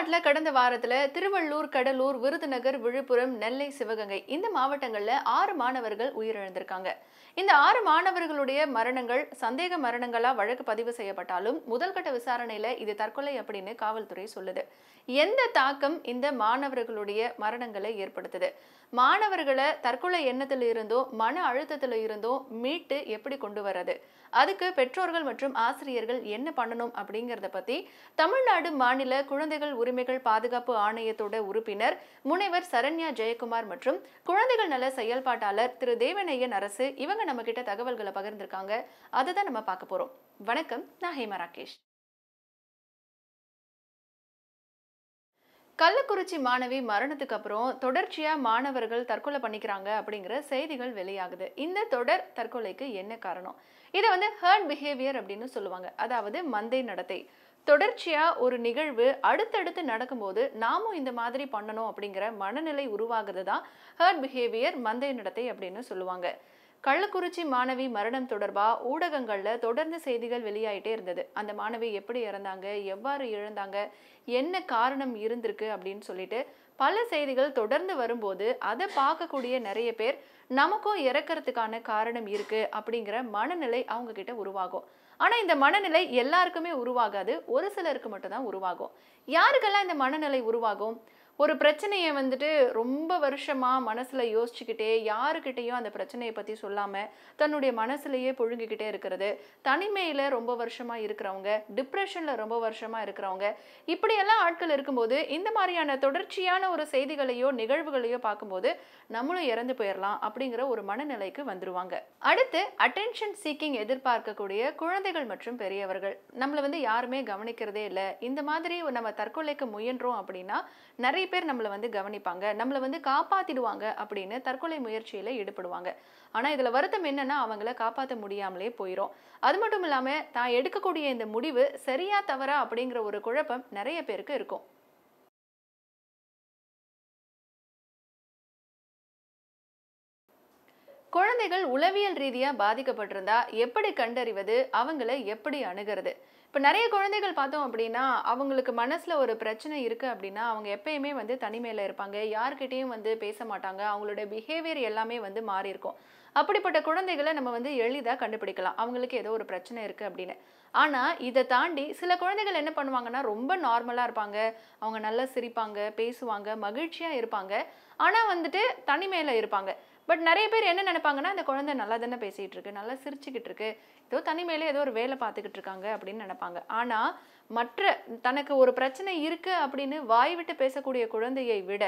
தமிழ்நாட்டில் கடந்த வாரத்தில் திருவள்ளூர் கடலூர் விருதுநகர் விழுப்புரம் நெல்லை சிவகங்கை இந்த மாவட்டங்களில் ஆறு மாணவர்கள் உயிரிழந்திருக்காங்க இந்த ஆறு மாணவர்களுடைய மரணங்கள் சந்தேக மரணங்களாக வழக்கு பதிவு செய்யப்பட்டாலும் முதல்கட்ட விசாரணையில் இது தற்கொலை அப்படின்னு காவல்துறை சொல்லுது எந்த தாக்கம் இந்த மாணவர்களுடைய மரணங்களை ஏற்படுத்துது மாணவர்களை தற்கொலை எண்ணத்தில் இருந்தோ மன அழுத்தத்தில் இருந்தோ மீட்டு எப்படி கொண்டு வர்றது அதுக்கு பெற்றோர்கள் மற்றும் ஆசிரியர்கள் என்ன பண்ணணும் அப்படிங்கிறத பற்றி தமிழ்நாடு மாநில குழந்தைகள் உரிமைகள் பாதுகாப்பு ஆணையத்தோட உறுப்பினர் முனைவர் சரண்யா ஜெயக்குமார் மற்றும் குழந்தைகள் நல செயல்பாட்டாளர் திரு தேவனையன் அரசு இவங்க நம்ம கிட்ட தகவல்களை பகிர்ந்திருக்காங்க அதை தான் நம்ம பார்க்க போகிறோம் வணக்கம் நான் ஹேமா ராகேஷ் கள்ளக்குறிச்சி மாணவி மரணத்துக்கு அப்புறம் தொடர்ச்சியாக மாணவர்கள் தற்கொலை பண்ணிக்கிறாங்க அப்படிங்கிற செய்திகள் வெளியாகுது இந்த தொடர் தற்கொலைக்கு என்ன காரணம் இதை வந்து ஹேர்ட் பிஹேவியர் அப்படின்னு சொல்லுவாங்க அதாவது மந்தை நடத்தை தொடர்ச்சியாக ஒரு நிகழ்வு அடுத்தடுத்து நடக்கும்போது நாமும் இந்த மாதிரி பண்ணணும் அப்படிங்கிற மனநிலை உருவாகிறது தான் ஹேர்ட் பிஹேவியர் மந்தை நடத்தை அப்படின்னு சொல்லுவாங்க கள்ளக்குறிச்சி மாணவி மரணம் தொடர்பாக ஊடகங்களில் தொடர்ந்து செய்திகள் வெளியாயிட்டே இருந்தது அந்த மாணவி எப்படி இறந்தாங்க எவ்வாறு இழந்தாங்க என்ன காரணம் இருந்திருக்கு அப்படின்னு சொல்லிட்டு பல செய்திகள் தொடர்ந்து வரும்போது அதை பார்க்கக்கூடிய நிறைய பேர் நமக்கும் இறக்கிறதுக்கான காரணம் இருக்குது அப்படிங்கிற மனநிலை அவங்க கிட்ட உருவாகும் ஆனால் இந்த மனநிலை எல்லாருக்குமே உருவாகாது ஒரு சிலருக்கு மட்டும்தான் உருவாகும் யாருக்கெல்லாம் இந்த மனநிலை உருவாகும் ஒரு பிரச்சனையை வந்துட்டு ரொம்ப வருஷமாக மனசில் யோசிச்சுக்கிட்டே யாருக்கிட்டேயும் அந்த பிரச்சனையை பற்றி சொல்லாமல் தன்னுடைய மனசுலையே புழுங்கிக்கிட்டே இருக்கிறது தனிமையில் ரொம்ப வருஷமாக இருக்கிறவங்க டிப்ரெஷனில் ரொம்ப வருஷமாக இருக்கிறவங்க இப்படியெல்லாம் ஆட்கள் இருக்கும்போது இந்த மாதிரியான தொடர்ச்சியான ஒரு செய்திகளையோ நிகழ்வுகளையோ பார்க்கும்போது நம்மளும் இறந்து போயிடலாம் அப்படிங்கிற ஒரு மனநிலைக்கு வந்துடுவாங்க அடுத்து அட்டென்ஷன் சீக்கிங் எதிர்பார்க்கக்கூடிய குழந்தைகள் மற்றும் பெரியவர்கள் நம்மளை வந்து யாருமே கவனிக்கிறதே இல்லை இந்த மாதிரி நம்ம தற்கொலைக்கு முயன்றோம் அப்படின்னா நிறைய பேர் நம்மளை வந்து கவனிப்பாங்க நம்மளை வந்து காப்பாத்திடுவாங்க அப்படின்னு தற்கொலை முயற்சியில ஈடுபடுவாங்க ஆனா இதுல வருத்தம் என்னன்னா அவங்கள காப்பாற்ற முடியாமலே போயிடும் அது மட்டும் இல்லாம தான் எடுக்கக்கூடிய இந்த முடிவு சரியா தவறா அப்படிங்கிற ஒரு குழப்பம் நிறைய பேருக்கு இருக்கும் குழந்தைகள் உளவியல் ரீதியாக பாதிக்கப்பட்டிருந்தா எப்படி கண்டறிவது அவங்கள எப்படி அணுகிறது இப்போ நிறைய குழந்தைகள் பார்த்தோம் அப்படின்னா அவங்களுக்கு மனசில் ஒரு பிரச்சனை இருக்குது அப்படின்னா அவங்க எப்பயுமே வந்து தனிமையில் இருப்பாங்க யார்கிட்டேயும் வந்து பேச மாட்டாங்க அவங்களோட பிஹேவியர் எல்லாமே வந்து மாறி இருக்கும் அப்படிப்பட்ட குழந்தைகளை நம்ம வந்து எளிதாக கண்டுபிடிக்கலாம் அவங்களுக்கு ஏதோ ஒரு பிரச்சனை இருக்குது அப்படின்னு ஆனால் இதை தாண்டி சில குழந்தைகள் என்ன பண்ணுவாங்கன்னா ரொம்ப நார்மலாக இருப்பாங்க அவங்க நல்லா சிரிப்பாங்க பேசுவாங்க மகிழ்ச்சியாக இருப்பாங்க ஆனால் வந்துட்டு தனிமையில் இருப்பாங்க பட் நிறைய பேர் என்ன நினைப்பாங்கன்னா அந்த குழந்தை நல்லா தானே பேசிகிட்டு இருக்கு நல்லா சிரிச்சுக்கிட்டு இருக்கு ஏதோ தனிமையில ஏதோ ஒரு வேலை பார்த்துக்கிட்டு இருக்காங்க அப்படின்னு நினைப்பாங்க ஆனால் மற்ற தனக்கு ஒரு பிரச்சனை இருக்குது அப்படின்னு வாய் விட்டு பேசக்கூடிய குழந்தையை விட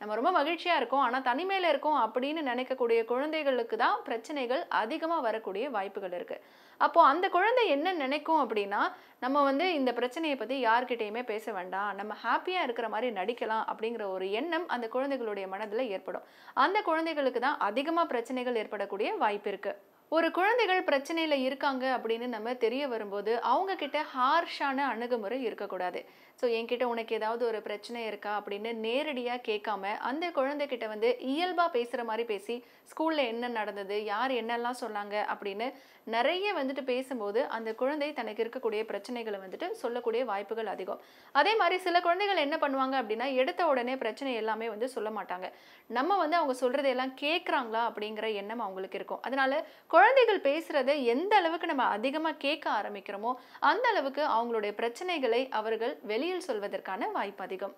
நம்ம ரொம்ப மகிழ்ச்சியாக இருக்கோம் ஆனால் தனிமையில் இருக்கோம் அப்படின்னு நினைக்கக்கூடிய குழந்தைகளுக்கு தான் பிரச்சனைகள் அதிகமாக வரக்கூடிய வாய்ப்புகள் இருக்குது அப்போது அந்த குழந்தை என்ன நினைக்கும் அப்படின்னா நம்ம வந்து இந்த பிரச்சனையை பற்றி யார்கிட்டேயுமே பேச வேண்டாம் நம்ம ஹாப்பியாக இருக்கிற மாதிரி நடிக்கலாம் அப்படிங்கிற ஒரு எண்ணம் அந்த குழந்தைகளுடைய மனதில் ஏற்படும் அந்த குழந்தைகளுக்கு தான் அதிகமாக பிரச்சனைகள் ஏற்படக்கூடிய வாய்ப்பு இருக்குது ஒரு குழந்தைகள் பிரச்சனையில் இருக்காங்க அப்படின்னு நம்ம தெரிய வரும்போது அவங்கக்கிட்ட ஹார்ஷான அணுகுமுறை இருக்கக்கூடாது ஸோ என்கிட்ட உனக்கு ஏதாவது ஒரு பிரச்சனை இருக்கா அப்படின்னு நேரடியாக கேட்காம அந்த குழந்தைகிட்ட வந்து இயல்பாக பேசுகிற மாதிரி பேசி ஸ்கூலில் என்ன நடந்தது யார் என்னெல்லாம் சொன்னாங்க அப்படின்னு நிறைய வந்துட்டு பேசும்போது அந்த குழந்தை தனக்கு இருக்கக்கூடிய பிரச்சனைகளை வந்துட்டு சொல்லக்கூடிய வாய்ப்புகள் அதிகம் அதே மாதிரி சில குழந்தைகள் என்ன பண்ணுவாங்க அப்படின்னா எடுத்த உடனே பிரச்சனை எல்லாமே வந்து சொல்ல மாட்டாங்க நம்ம வந்து அவங்க சொல்கிறதையெல்லாம் கேட்குறாங்களா அப்படிங்கிற எண்ணம் அவங்களுக்கு இருக்கும் அதனால குழந்தைகள் பேசுகிறத எந்த அளவுக்கு நம்ம அதிகமாக கேட்க ஆரம்பிக்கிறோமோ அந்த அளவுக்கு அவங்களுடைய பிரச்சனைகளை அவர்கள் வெளியே மொழியில் சொல்வதற்கான வாய்ப்பு அதிகம்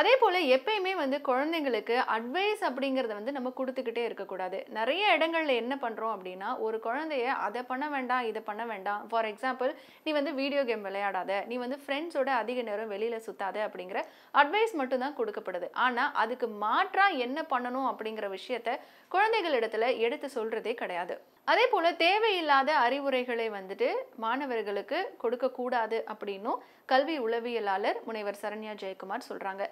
அதே போல் எப்பயுமே வந்து குழந்தைங்களுக்கு அட்வைஸ் அப்படிங்கிறத வந்து நம்ம கொடுத்துக்கிட்டே இருக்கக்கூடாது நிறைய இடங்களில் என்ன பண்ணுறோம் அப்படின்னா ஒரு குழந்தைய அதை பண்ண வேண்டாம் இதை பண்ண வேண்டாம் ஃபார் எக்ஸாம்பிள் நீ வந்து வீடியோ கேம் விளையாடாத நீ வந்து ஃப்ரெண்ட்ஸோட அதிக நேரம் வெளியில் சுற்றாத அப்படிங்கிற அட்வைஸ் மட்டும்தான் கொடுக்கப்படுது ஆனால் அதுக்கு மாற்றாக என்ன பண்ணணும் அப்படிங்கிற விஷயத்த இடத்துல எடுத்து சொல்கிறதே கிடையாது அதே போல் தேவையில்லாத அறிவுரைகளை வந்துட்டு மாணவர்களுக்கு கொடுக்கக்கூடாது அப்படின்னும் கல்வி உளவியலாளர் முனைவர் சரண்யா ஜெயக்குமார் சொல்கிறாங்க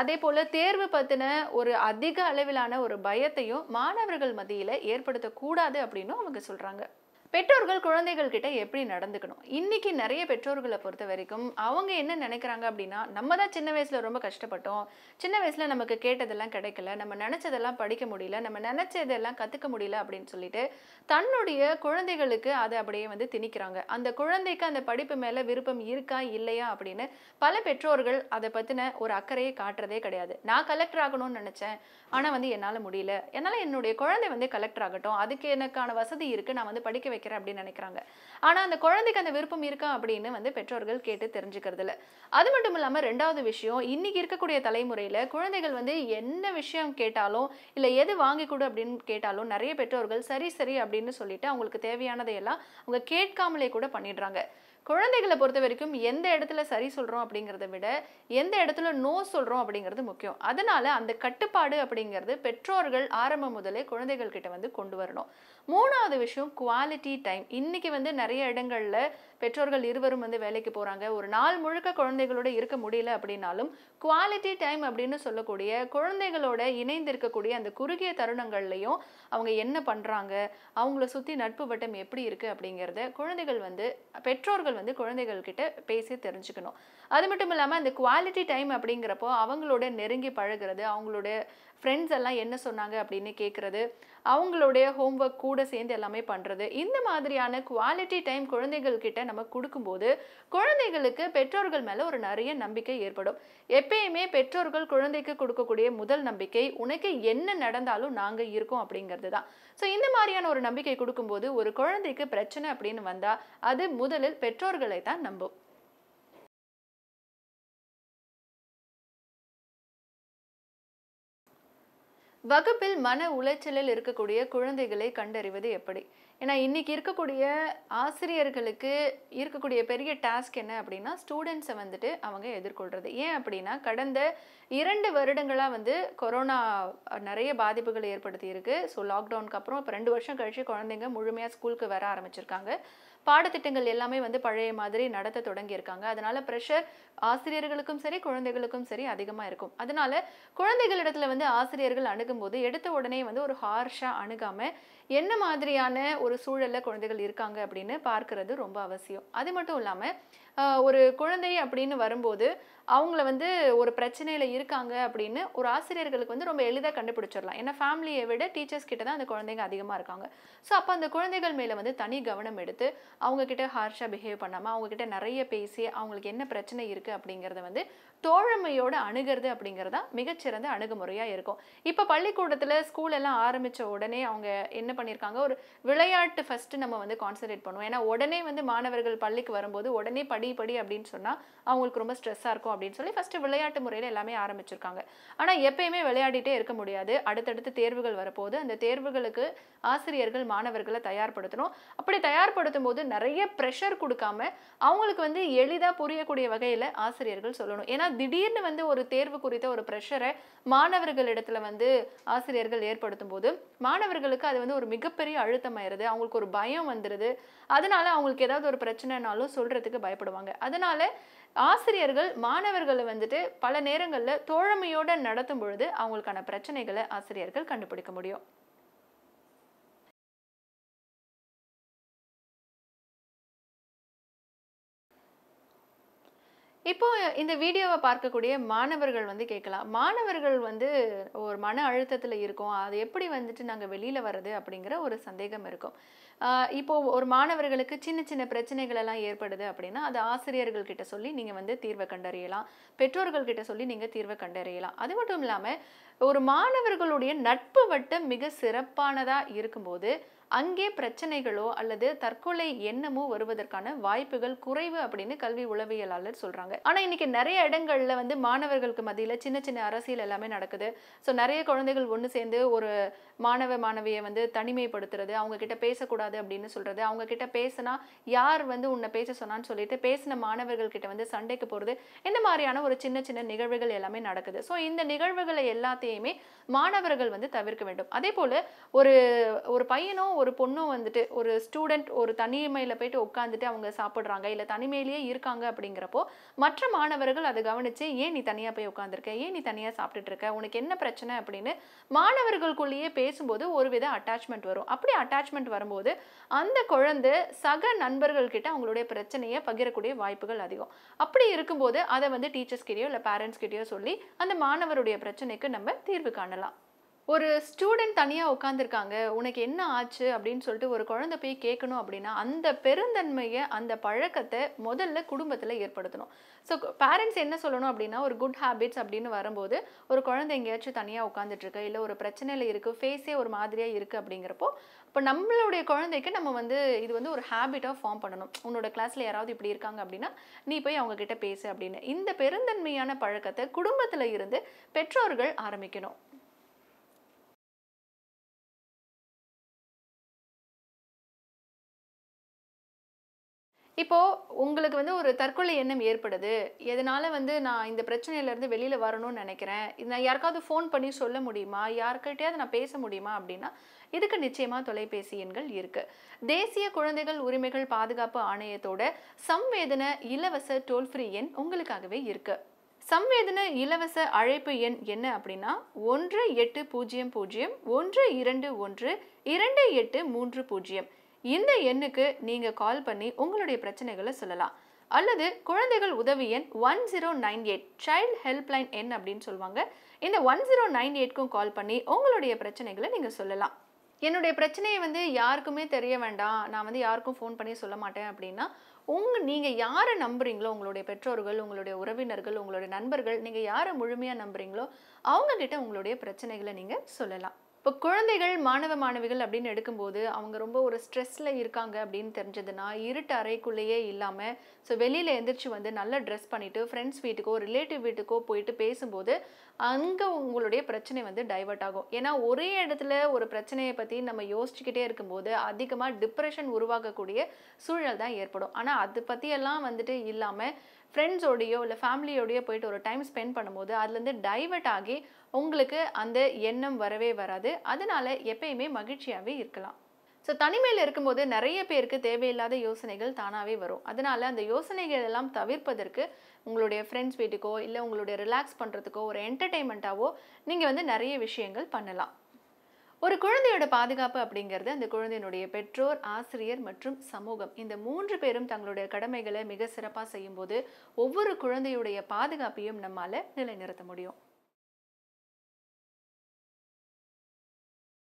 அதே போல் தேர்வு பற்றின ஒரு அதிக அளவிலான ஒரு பயத்தையும் மாணவர்கள் மத்தியில் ஏற்படுத்தக்கூடாது அப்படின்னும் அவங்க சொல்கிறாங்க பெற்றோர்கள் குழந்தைகள் கிட்ட எப்படி நடந்துக்கணும் இன்னைக்கு நிறைய பெற்றோர்களை பொறுத்த வரைக்கும் அவங்க என்ன நினைக்கிறாங்க அப்படின்னா நம்ம தான் சின்ன வயசுல ரொம்ப கஷ்டப்பட்டோம் சின்ன வயசுல நமக்கு கேட்டதெல்லாம் கிடைக்கல நம்ம நினைச்சதெல்லாம் படிக்க முடியல நம்ம நினைச்சதெல்லாம் கத்துக்க முடியல அப்படின்னு சொல்லிட்டு தன்னுடைய குழந்தைகளுக்கு அதை அப்படியே வந்து திணிக்கிறாங்க அந்த குழந்தைக்கு அந்த படிப்பு மேல விருப்பம் இருக்கா இல்லையா அப்படின்னு பல பெற்றோர்கள் அதை பத்தின ஒரு அக்கறையை காட்டுறதே கிடையாது நான் கலெக்டர் ஆகணும்னு நினைச்சேன் ஆனா வந்து என்னால முடியல என்னால என்னுடைய குழந்தை வந்து கலெக்டர் ஆகட்டும் அதுக்கு எனக்கான வசதி இருக்கு நான் வந்து படிக்க வைக்க படிக்கிறேன் அப்படின்னு நினைக்கிறாங்க ஆனால் அந்த குழந்தைக்கு அந்த விருப்பம் இருக்கா அப்படின்னு வந்து பெற்றோர்கள் கேட்டு தெரிஞ்சுக்கிறது இல்லை அது மட்டும் இல்லாமல் ரெண்டாவது விஷயம் இன்னைக்கு இருக்கக்கூடிய தலைமுறையில் குழந்தைகள் வந்து என்ன விஷயம் கேட்டாலும் இல்லை எது வாங்கி கொடு அப்படின்னு கேட்டாலும் நிறைய பெற்றோர்கள் சரி சரி அப்படின்னு சொல்லிட்டு அவங்களுக்கு தேவையானதையெல்லாம் அவங்க கேட்காமலே கூட பண்ணிடுறாங்க குழந்தைகளை பொறுத்த வரைக்கும் எந்த இடத்துல சரி சொல்கிறோம் அப்படிங்கிறத விட எந்த இடத்துல நோ சொல்கிறோம் அப்படிங்கிறது முக்கியம் அதனால் அந்த கட்டுப்பாடு அப்படிங்கிறது பெற்றோர்கள் ஆரம்பம் முதலே குழந்தைகள் கிட்ட வந்து கொண்டு வரணும் மூணாவது விஷயம் குவாலிட்டி டைம் இன்றைக்கி வந்து நிறைய இடங்களில் பெற்றோர்கள் இருவரும் வந்து வேலைக்கு போகிறாங்க ஒரு நாள் முழுக்க குழந்தைகளோட இருக்க முடியல அப்படின்னாலும் குவாலிட்டி டைம் அப்படின்னு சொல்லக்கூடிய குழந்தைகளோட இணைந்து இருக்கக்கூடிய அந்த குறுகிய தருணங்கள்லையும் அவங்க என்ன பண்ணுறாங்க அவங்கள சுற்றி நட்பு வட்டம் எப்படி இருக்குது அப்படிங்கிறத குழந்தைகள் வந்து பெற்றோர்கள் விஷயங்கள் வந்து குழந்தைகள்கிட்ட பேசி தெரிஞ்சுக்கணும் அது மட்டும் இல்லாமல் இந்த குவாலிட்டி டைம் அப்படிங்கிறப்போ அவங்களோட நெருங்கி பழகிறது அவங்களோட ஃப்ரெண்ட்ஸ் எல்லாம் என்ன சொன்னாங்க அப்படின்னு கேட்குறது அவங்களுடைய ஹோம்ஒர்க் கூட சேர்ந்து எல்லாமே பண்ணுறது இந்த மாதிரியான குவாலிட்டி டைம் குழந்தைகள்கிட்ட நம்ம கொடுக்கும்போது குழந்தைகளுக்கு பெற்றோர்கள் மேலே ஒரு நிறைய நம்பிக்கை ஏற்படும் எப்பயுமே பெற்றோர்கள் குழந்தைக்கு கொடுக்கக்கூடிய முதல் நம்பிக்கை உனக்கு என்ன நடந்தாலும் நாங்கள் இருக்கோம் அப்படிங்கிறது தான் ஸோ இந்த மாதிரியான ஒரு நம்பிக்கை கொடுக்கும்போது ஒரு குழந்தைக்கு பிரச்சனை அப்படின்னு வந்தால் அது முதலில் பெற்றோர்களை தான் நம்பும் வகுப்பில் மன உளைச்சலில் இருக்கக்கூடிய குழந்தைகளை கண்டறிவது எப்படி ஏன்னா இன்றைக்கி இருக்கக்கூடிய ஆசிரியர்களுக்கு இருக்கக்கூடிய பெரிய டாஸ்க் என்ன அப்படின்னா ஸ்டூடெண்ட்ஸை வந்துட்டு அவங்க எதிர்கொள்கிறது ஏன் அப்படின்னா கடந்த இரண்டு வருடங்களாக வந்து கொரோனா நிறைய பாதிப்புகளை ஏற்படுத்தியிருக்கு ஸோ லாக்டவுனுக்கு அப்புறம் இப்போ ரெண்டு வருஷம் கழித்து குழந்தைங்க முழுமையாக ஸ்கூலுக்கு வர ஆரம்பிச்சிருக்காங்க பாடத்திட்டங்கள் எல்லாமே வந்து பழைய மாதிரி நடத்த தொடங்கியிருக்காங்க அதனால ப்ரெஷர் ஆசிரியர்களுக்கும் சரி குழந்தைகளுக்கும் சரி அதிகமாக இருக்கும் அதனால குழந்தைகளிடத்துல வந்து ஆசிரியர்கள் அணுகும்போது எடுத்த உடனே வந்து ஒரு ஹார்ஷாக அணுகாமல் என்ன மாதிரியான ஒரு சூழலில் குழந்தைகள் இருக்காங்க அப்படின்னு பார்க்கறது ரொம்ப அவசியம் அது மட்டும் இல்லாமல் ஒரு குழந்தை அப்படின்னு வரும்போது அவங்கள வந்து ஒரு பிரச்சனையில் இருக்காங்க அப்படின்னு ஒரு ஆசிரியர்களுக்கு வந்து ரொம்ப எளிதாக கண்டுபிடிச்சிடலாம் ஏன்னா ஃபேமிலியை விட டீச்சர்ஸ் கிட்ட தான் அந்த குழந்தைங்க அதிகமாக இருக்காங்க ஸோ அப்போ அந்த குழந்தைகள் மேலே வந்து தனி கவனம் எடுத்து அவங்கக்கிட்ட ஹார்ஷாக பிஹேவ் பண்ணாமல் அவங்கக்கிட்ட நிறைய பேசி அவங்களுக்கு என்ன பிரச்சனை இருக்குது அப்படிங்கிறத வந்து தோழமையோடு அணுகிறது அப்படிங்கிறதா மிகச்சிறந்த அணுகுமுறையாக இருக்கும் இப்போ பள்ளிக்கூடத்தில் ஸ்கூல் எல்லாம் ஆரம்பித்த உடனே அவங்க என்ன பண்ணியிருக்காங்க ஒரு விளையாட்டு ஃபஸ்ட்டு நம்ம வந்து கான்சன்ட்ரேட் பண்ணுவோம் ஏன்னா உடனே வந்து மாணவர்கள் பள்ளிக்கு வரும்போது உடனே படி படி அப்படின்னு சொன்னால் அவங்களுக்கு ரொம்ப ஸ்ட்ரெஸ்ஸாக இருக்கும் அப்படின்னு சொல்லி ஃபஸ்ட்டு விளையாட்டு முறையில் எல்லாமே ஆரம்பிச்சிருக்காங்க ஆனால் எப்பயுமே விளையாடிட்டே இருக்க முடியாது அடுத்தடுத்து தேர்வுகள் வரப்போது அந்த தேர்வுகளுக்கு ஆசிரியர்கள் மாணவர்களை தயார்படுத்தணும் அப்படி தயார்படுத்தும் போது நிறைய ப்ரெஷர் கொடுக்காம அவங்களுக்கு வந்து எளிதாக புரியக்கூடிய வகையில் ஆசிரியர்கள் சொல்லணும் ஏன்னா திடீர்னு வந்து ஒரு தேர்வு குறித்த ஒரு ப்ரெஷரை மாணவர்களிடத்துல வந்து ஆசிரியர்கள் ஏற்படுத்தும் போது மாணவர்களுக்கு அது வந்து ஒரு மிகப்பெரிய அழுத்தம் ஆயிடுது அவங்களுக்கு ஒரு பயம் வந்துடுது அதனால அவங்களுக்கு ஏதாவது ஒரு பிரச்சனைனாலும் சொல்றதுக்கு பயப்படுவாங்க அதனால ஆசிரியர்கள் மாணவர்களை வந்துட்டு பல நேரங்களில் தோழமையோடு நடத்தும் பொழுது அவங்களுக்கான பிரச்சனைகளை ஆசிரியர்கள் கண்டுபிடிக்க முடியும் இப்போ இந்த வீடியோவை பார்க்கக்கூடிய மாணவர்கள் வந்து கேட்கலாம் மாணவர்கள் வந்து ஒரு மன அழுத்தத்தில் இருக்கும் அது எப்படி வந்துட்டு நாங்கள் வெளியில் வர்றது அப்படிங்கிற ஒரு சந்தேகம் இருக்கும் இப்போது ஒரு மாணவர்களுக்கு சின்ன சின்ன பிரச்சனைகள் எல்லாம் ஏற்படுது அப்படின்னா அது ஆசிரியர்கள் கிட்ட சொல்லி நீங்கள் வந்து தீர்வை கண்டறியலாம் பெற்றோர்கள் கிட்ட சொல்லி நீங்கள் தீர்வை கண்டறியலாம் அது மட்டும் இல்லாமல் ஒரு மாணவர்களுடைய நட்பு வட்டம் மிக சிறப்பானதாக இருக்கும்போது அங்கே பிரச்சனைகளோ அல்லது தற்கொலை எண்ணமோ வருவதற்கான வாய்ப்புகள் குறைவு அப்படின்னு கல்வி உளவியலாளர் சொல்றாங்க ஆனா இன்னைக்கு நிறைய இடங்கள்ல வந்து மாணவர்களுக்கு மத்தியில சின்ன சின்ன அரசியல் எல்லாமே நடக்குது ஸோ நிறைய குழந்தைகள் ஒன்று சேர்ந்து ஒரு மாணவ மாணவியை வந்து தனிமைப்படுத்துறது அவங்க கிட்ட பேசக்கூடாது அப்படின்னு சொல்றது அவங்க கிட்ட பேசினா யார் வந்து உன்னை பேச சொன்னான்னு சொல்லிட்டு பேசின மாணவர்கள் கிட்ட வந்து சண்டைக்கு போகிறது இந்த மாதிரியான ஒரு சின்ன சின்ன நிகழ்வுகள் எல்லாமே நடக்குது ஸோ இந்த நிகழ்வுகளை எல்லாத்தையுமே மாணவர்கள் வந்து தவிர்க்க வேண்டும் அதே போல் ஒரு ஒரு பையனோ ஒரு பொண்ணும் வந்துட்டு ஒரு ஸ்டூடெண்ட் ஒரு தனிமையில் போயிட்டு உட்காந்துட்டு அவங்க சாப்பிட்றாங்க இல்லை தனிமையிலேயே இருக்காங்க அப்படிங்கிறப்போ மற்ற மாணவர்கள் அதை கவனித்து ஏன் நீ தனியாக போய் உட்காந்துருக்க ஏன் நீ தனியாக சாப்பிட்டுட்டு இருக்க உனக்கு என்ன பிரச்சனை அப்படின்னு மாணவர்களுக்குள்ளேயே பேசும்போது ஒரு வித அட்டாச்மெண்ட் வரும் அப்படி அட்டாச்மெண்ட் வரும்போது அந்த குழந்தை சக நண்பர்கள்கிட்ட அவங்களுடைய பிரச்சனையை பகிரக்கூடிய வாய்ப்புகள் அதிகம் அப்படி இருக்கும்போது அதை வந்து டீச்சர்ஸ்கிட்டயோ இல்லை பேரண்ட்ஸ்கிட்டயோ சொல்லி அந்த மாணவருடைய பிரச்சனைக்கு நம்ம தீர்வு காணலாம் ஒரு ஸ்டூடெண்ட் தனியாக உட்காந்துருக்காங்க உனக்கு என்ன ஆச்சு அப்படின்னு சொல்லிட்டு ஒரு குழந்தை போய் கேட்கணும் அப்படின்னா அந்த பெருந்தன்மையை அந்த பழக்கத்தை முதல்ல குடும்பத்தில் ஏற்படுத்தணும் ஸோ பேரண்ட்ஸ் என்ன சொல்லணும் அப்படின்னா ஒரு குட் ஹேபிட்ஸ் அப்படின்னு வரும்போது ஒரு குழந்தை எங்கேயாச்சும் தனியாக உட்காந்துட்ருக்கு இல்லை ஒரு பிரச்சனையில் இருக்குது ஃபேஸே ஒரு மாதிரியாக இருக்குது அப்படிங்கிறப்போ இப்போ நம்மளுடைய குழந்தைக்கு நம்ம வந்து இது வந்து ஒரு ஹேபிட்டாக ஃபார்ம் பண்ணணும் உன்னோட கிளாஸில் யாராவது இப்படி இருக்காங்க அப்படின்னா நீ போய் அவங்கக்கிட்ட பேசு அப்படின்னு இந்த பெருந்தன்மையான பழக்கத்தை குடும்பத்தில் இருந்து பெற்றோர்கள் ஆரம்பிக்கணும் இப்போது உங்களுக்கு வந்து ஒரு தற்கொலை எண்ணம் ஏற்படுது எதனால் வந்து நான் இந்த பிரச்சனையிலேருந்து வெளியில் வரணும்னு நினைக்கிறேன் நான் யாருக்காவது ஃபோன் பண்ணி சொல்ல முடியுமா யாருக்கிட்டையாவது நான் பேச முடியுமா அப்படின்னா இதுக்கு நிச்சயமாக தொலைபேசி எண்கள் இருக்குது தேசிய குழந்தைகள் உரிமைகள் பாதுகாப்பு ஆணையத்தோட சம்வேதன இலவச டோல் ஃப்ரீ எண் உங்களுக்காகவே இருக்குது சம்வேதன இலவச அழைப்பு எண் என்ன அப்படின்னா ஒன்று எட்டு பூஜ்ஜியம் பூஜ்ஜியம் ஒன்று இரண்டு ஒன்று இரண்டு எட்டு மூன்று பூஜ்ஜியம் இந்த எண்ணுக்கு நீங்கள் கால் பண்ணி உங்களுடைய பிரச்சனைகளை சொல்லலாம் அல்லது குழந்தைகள் உதவி எண் one zero nine eight child helpline எண் அப்படின்னு சொல்லுவாங்க இந்த ஒன் ஜீரோ நைன் எயிட்க்கும் கால் பண்ணி உங்களுடைய பிரச்சனைகளை நீங்கள் சொல்லலாம் என்னுடைய பிரச்சனையை வந்து யாருக்குமே தெரிய வேண்டாம் நான் வந்து யாருக்கும் ஃபோன் பண்ணி சொல்ல மாட்டேன் அப்படின்னா உங்கள் நீங்கள் யாரை நம்புறீங்களோ உங்களுடைய பெற்றோர்கள் உங்களுடைய உறவினர்கள் உங்களுடைய நண்பர்கள் நீங்கள் யாரை முழுமையாக நம்புறீங்களோ அவங்கக்கிட்ட உங்களுடைய பிரச்சனைகளை நீங்கள் சொல்லலாம் இப்போ குழந்தைகள் மாணவ மாணவிகள் அப்படின்னு எடுக்கும்போது அவங்க ரொம்ப ஒரு ஸ்ட்ரெஸ்ஸில் இருக்காங்க அப்படின்னு தெரிஞ்சதுன்னா இருட்டு அறைக்குள்ளேயே இல்லாமல் ஸோ வெளியில் எந்திரிச்சு வந்து நல்ல ட்ரெஸ் பண்ணிவிட்டு ஃப்ரெண்ட்ஸ் வீட்டுக்கோ ரிலேட்டிவ் வீட்டுக்கோ போயிட்டு பேசும்போது அங்கே உங்களுடைய பிரச்சனை வந்து டைவெர்ட் ஆகும் ஏன்னா ஒரே இடத்துல ஒரு பிரச்சனையை பற்றி நம்ம யோசிச்சுக்கிட்டே இருக்கும்போது அதிகமாக டிப்ரெஷன் உருவாக்கக்கூடிய சூழல் தான் ஏற்படும் ஆனால் அது பற்றியெல்லாம் வந்துட்டு இல்லாமல் ஃப்ரெண்ட்ஸோடையோ இல்லை ஃபேமிலியோடையோ போயிட்டு ஒரு டைம் ஸ்பெண்ட் பண்ணும்போது அதுலேருந்து டைவெர்ட் ஆகி உங்களுக்கு அந்த எண்ணம் வரவே வராது அதனால் எப்பயுமே மகிழ்ச்சியாகவே இருக்கலாம் ஸோ தனிமையில் இருக்கும்போது நிறைய பேருக்கு தேவையில்லாத யோசனைகள் தானாகவே வரும் அதனால் அந்த யோசனைகள் எல்லாம் தவிர்ப்பதற்கு உங்களுடைய ஃப்ரெண்ட்ஸ் வீட்டுக்கோ இல்லை உங்களுடைய ரிலாக்ஸ் பண்ணுறதுக்கோ ஒரு என்டர்டெயின்மெண்ட்டாவோ நீங்கள் வந்து நிறைய விஷயங்கள் பண்ணலாம் ஒரு குழந்தையோட பாதுகாப்பு அப்படிங்கிறது அந்த குழந்தையினுடைய பெற்றோர் ஆசிரியர் மற்றும் சமூகம் இந்த மூன்று பேரும் தங்களுடைய கடமைகளை மிக சிறப்பாக செய்யும்போது ஒவ்வொரு குழந்தையுடைய பாதுகாப்பையும் நம்மால் நிலைநிறுத்த முடியும்